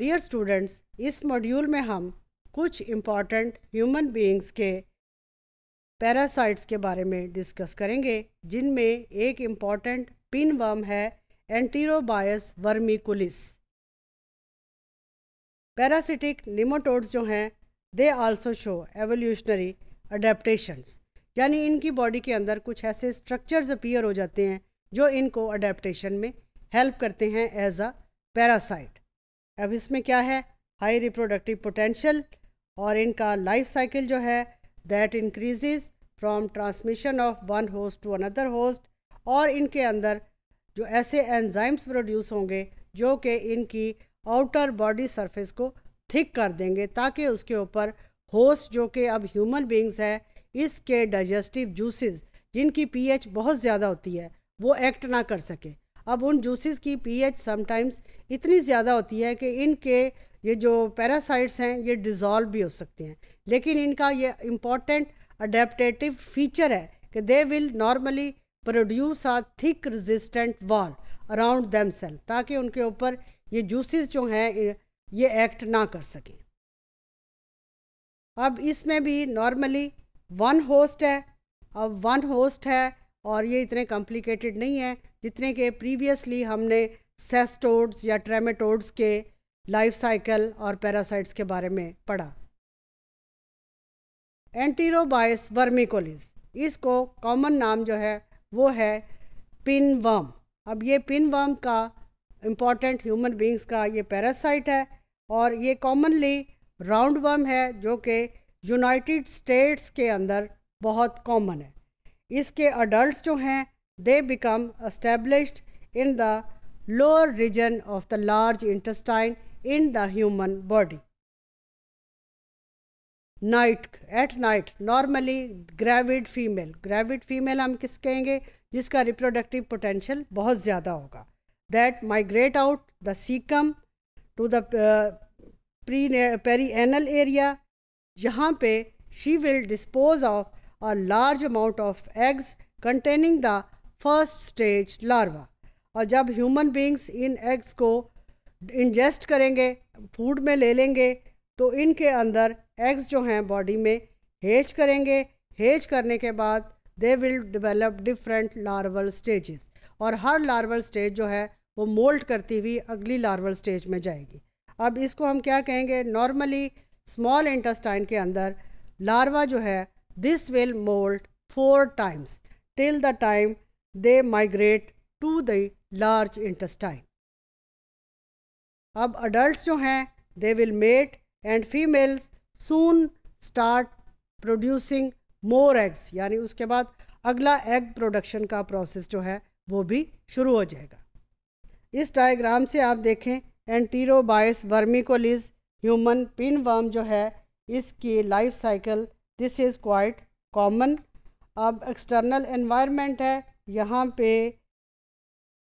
Dear students इस module में हम कुछ इम्पॉर्टेंट ह्यूमन बीइंग्स के पैरासाइट्स के बारे में डिस्कस करेंगे जिनमें एक इम्पॉर्टेंट पिन वर्म है एंटीरोबायस वर्मिकुलिस पैरासिटिक निमोटोड्स जो हैं they also show evolutionary adaptations यानी इनकी बॉडी के अंदर कुछ ऐसे स्ट्रक्चर्स अपीयर हो जाते हैं जो इनको अडेप्टशन में हेल्प करते हैं एज अ पैरासाइट अब इसमें क्या है हाई रिप्रोडक्टिव पोटेंशियल और इनका लाइफ साइकिल जो है that increases from transmission of one host to another host और इनके अंदर जो ऐसे एंजाइम्स प्रोड्यूस होंगे जो कि इनकी आउटर बॉडी सरफेस को थिक कर देंगे ताकि उसके ऊपर होस्ट जो कि अब ह्यूमन बींग्स है इसके डाइजेस्टिव जूसेस जिनकी पीएच बहुत ज़्यादा होती है वो एक्ट ना कर सके अब उन जूसेस की पीएच समटाइम्स इतनी ज़्यादा होती है कि इनके ये जो पैरासाइट्स हैं ये डिज़ोल्व भी हो सकते हैं लेकिन इनका ये इम्पॉर्टेंट अडेप्टेटिव फीचर है कि they will normally produce a thick resistant wall around them cell ताकि उनके ऊपर ये जूसेस जो हैं ये एक्ट ना कर सकें अब इसमें भी नॉर्मली वन होस्ट है अब वन होस्ट है और ये इतने कॉम्प्लिकेटेड नहीं है जितने के प्रीवियसली हमने सेस्टोड्स या ट्रेमेटोड्स के लाइफ साइकिल और पैरासाइट्स के बारे में पढ़ा एंटीरोबाइस वर्मिकोलिस इसको कॉमन नाम जो है वो है पिन वर्म अब ये पिन वर्म का इम्पॉर्टेंट ह्यूमन बींग्स का ये पैरासाइट है और ये कॉमनली राउंड वर्म है जो कि यूनाइटेड स्टेट्स के अंदर बहुत कॉमन है इसके अडल्ट जो हैं they become established in the lower region of the large intestine in the human body. Night at night normally gravid female gravid female हम किस कहेंगे जिसका रिप्रोडक्टिव पोटेंशियल बहुत ज़्यादा होगा that migrate out the caecum to the pre perianal area यहाँ पे she will dispose of a large amount of eggs containing the first stage larva और जब ह्यूमन बींग्स इन एग्स को इंजेस्ट करेंगे फूड में ले लेंगे तो इनके अंदर एग्स जो हैं बॉडी में हेज करेंगे हेज करने के बाद they will develop different larval stages और हर लार्वल स्टेज जो है वो मोल्ड करती हुई अगली लार्वल स्टेज में जाएगी अब इसको हम क्या कहेंगे नॉर्मली स्मॉल इंटस्टाइन के अंदर लार्वा जो है this will moult four times till the time they migrate to the large intestine अब अडल्ट जो हैं they will mate and females soon start producing more eggs यानी उसके बाद अगला एग प्रोडक्शन का प्रोसेस जो है वो भी शुरू हो जाएगा इस डायग्राम से आप देखें एंटीरोबायस वर्मिकोलिज ह्यूमन पिन जो है इसकी life cycle this is quite common अब एक्सटर्नल एनवायरनमेंट है यहाँ पे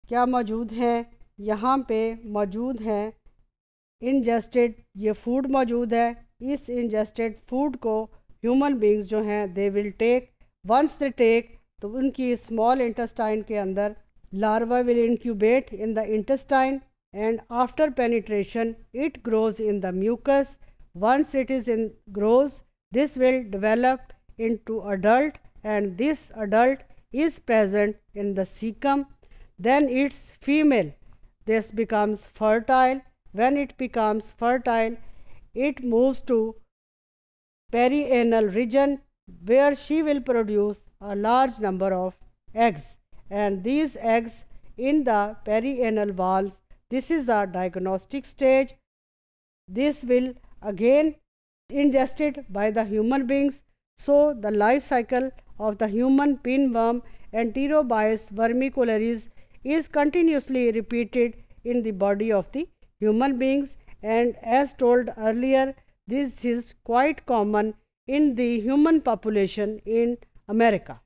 क्या मौजूद है यहाँ पे मौजूद है इनजस्टेड ये फूड मौजूद है इस इनजस्टेड फूड को ह्यूमन बींग्स जो हैं they will take once they take तो उनकी स्मॉल इंटस्टाइन के अंदर larva will incubate in the intestine and after penetration it grows in the mucus once it is in grows this will will into adult and this adult is present in the cecum, then it's female. This becomes fertile. When it becomes fertile, it moves to perianal region where she will produce a large number of eggs and these eggs in the perianal walls. This is a diagnostic stage. This will again ingested by the human beings. So, the life cycle of the human pinworm Enterobius vermicularis is continuously repeated in the body of the human beings and as told earlier this is quite common in the human population in America.